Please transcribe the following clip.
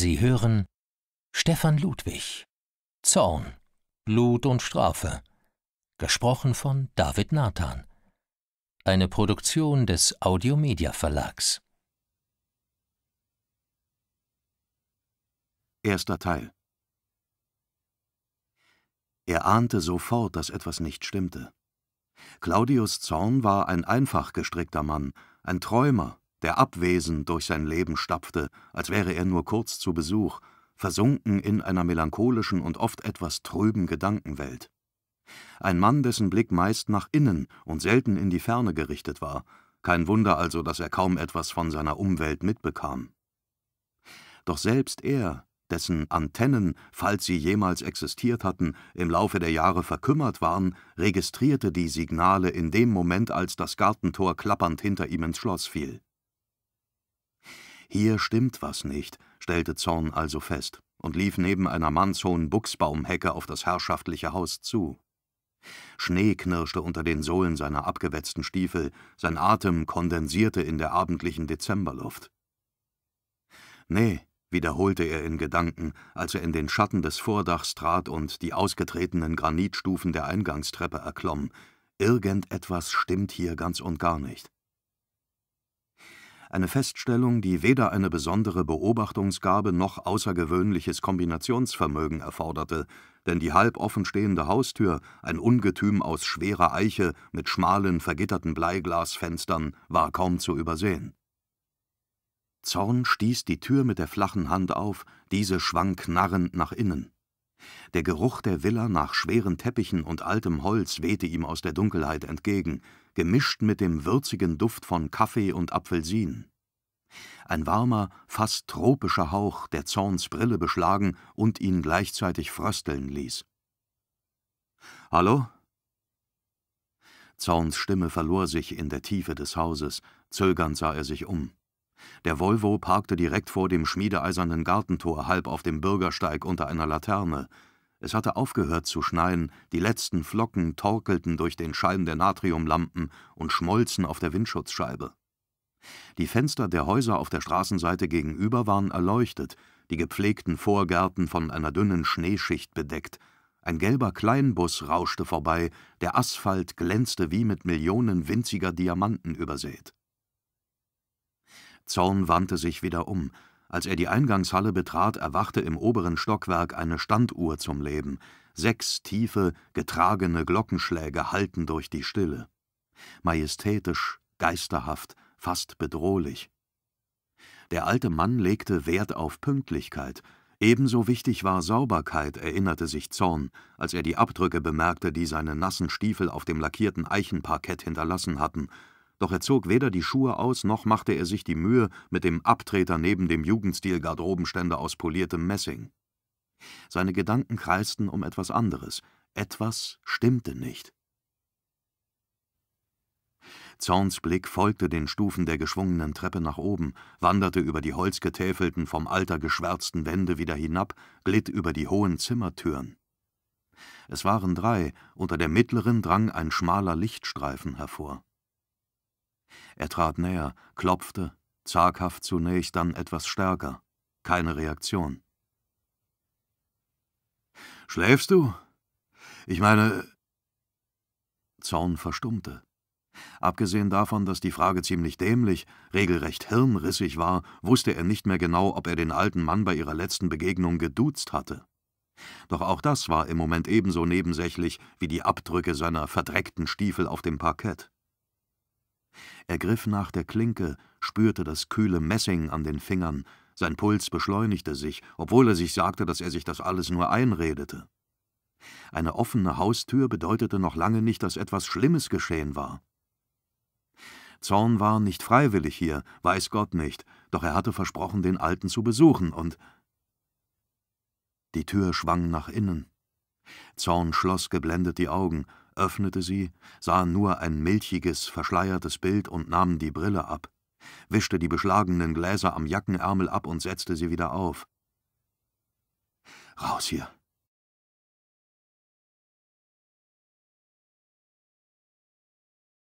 Sie hören Stefan Ludwig Zorn, Blut und Strafe, gesprochen von David Nathan. Eine Produktion des Audiomedia Verlags. Erster Teil Er ahnte sofort, dass etwas nicht stimmte. Claudius Zorn war ein einfach gestrickter Mann, ein Träumer, der abwesend durch sein Leben stapfte, als wäre er nur kurz zu Besuch, versunken in einer melancholischen und oft etwas trüben Gedankenwelt. Ein Mann, dessen Blick meist nach innen und selten in die Ferne gerichtet war, kein Wunder also, dass er kaum etwas von seiner Umwelt mitbekam. Doch selbst er, dessen Antennen, falls sie jemals existiert hatten, im Laufe der Jahre verkümmert waren, registrierte die Signale in dem Moment, als das Gartentor klappernd hinter ihm ins Schloss fiel. Hier stimmt was nicht, stellte Zorn also fest und lief neben einer mannshohen Buchsbaumhecke auf das herrschaftliche Haus zu. Schnee knirschte unter den Sohlen seiner abgewetzten Stiefel, sein Atem kondensierte in der abendlichen Dezemberluft. Nee, wiederholte er in Gedanken, als er in den Schatten des Vordachs trat und die ausgetretenen Granitstufen der Eingangstreppe erklomm. Irgendetwas stimmt hier ganz und gar nicht eine Feststellung, die weder eine besondere Beobachtungsgabe noch außergewöhnliches Kombinationsvermögen erforderte, denn die halb offenstehende Haustür, ein Ungetüm aus schwerer Eiche mit schmalen, vergitterten Bleiglasfenstern, war kaum zu übersehen. Zorn stieß die Tür mit der flachen Hand auf, diese schwang knarrend nach innen. Der Geruch der Villa nach schweren Teppichen und altem Holz wehte ihm aus der Dunkelheit entgegen, gemischt mit dem würzigen Duft von Kaffee und Apfelsinen. Ein warmer, fast tropischer Hauch, der Zorns Brille beschlagen und ihn gleichzeitig frösteln ließ. »Hallo?« Zorns Stimme verlor sich in der Tiefe des Hauses, zögernd sah er sich um. Der Volvo parkte direkt vor dem schmiedeeisernen Gartentor halb auf dem Bürgersteig unter einer Laterne. Es hatte aufgehört zu schneien, die letzten Flocken torkelten durch den Schein der Natriumlampen und schmolzen auf der Windschutzscheibe. Die Fenster der Häuser auf der Straßenseite gegenüber waren erleuchtet, die gepflegten Vorgärten von einer dünnen Schneeschicht bedeckt. Ein gelber Kleinbus rauschte vorbei, der Asphalt glänzte wie mit Millionen winziger Diamanten übersät. Zorn wandte sich wieder um. Als er die Eingangshalle betrat, erwachte im oberen Stockwerk eine Standuhr zum Leben. Sechs tiefe, getragene Glockenschläge hallten durch die Stille. Majestätisch, geisterhaft, fast bedrohlich. Der alte Mann legte Wert auf Pünktlichkeit. Ebenso wichtig war Sauberkeit, erinnerte sich Zorn, als er die Abdrücke bemerkte, die seine nassen Stiefel auf dem lackierten Eichenparkett hinterlassen hatten, doch er zog weder die Schuhe aus, noch machte er sich die Mühe mit dem Abtreter neben dem Jugendstil-Garderobenständer aus poliertem Messing. Seine Gedanken kreisten um etwas anderes. Etwas stimmte nicht. Zorns Blick folgte den Stufen der geschwungenen Treppe nach oben, wanderte über die holzgetäfelten, vom Alter geschwärzten Wände wieder hinab, glitt über die hohen Zimmertüren. Es waren drei, unter der mittleren drang ein schmaler Lichtstreifen hervor. Er trat näher, klopfte, zaghaft zunächst, dann etwas stärker. Keine Reaktion. Schläfst du? Ich meine. Zorn verstummte. Abgesehen davon, dass die Frage ziemlich dämlich, regelrecht hirnrissig war, wusste er nicht mehr genau, ob er den alten Mann bei ihrer letzten Begegnung geduzt hatte. Doch auch das war im Moment ebenso nebensächlich wie die Abdrücke seiner verdreckten Stiefel auf dem Parkett. Er griff nach der Klinke, spürte das kühle Messing an den Fingern, sein Puls beschleunigte sich, obwohl er sich sagte, dass er sich das alles nur einredete. Eine offene Haustür bedeutete noch lange nicht, dass etwas Schlimmes geschehen war. Zorn war nicht freiwillig hier, weiß Gott nicht, doch er hatte versprochen, den Alten zu besuchen, und die Tür schwang nach innen. Zorn schloss geblendet die Augen, öffnete sie, sah nur ein milchiges, verschleiertes Bild und nahm die Brille ab, wischte die beschlagenen Gläser am Jackenärmel ab und setzte sie wieder auf. Raus hier,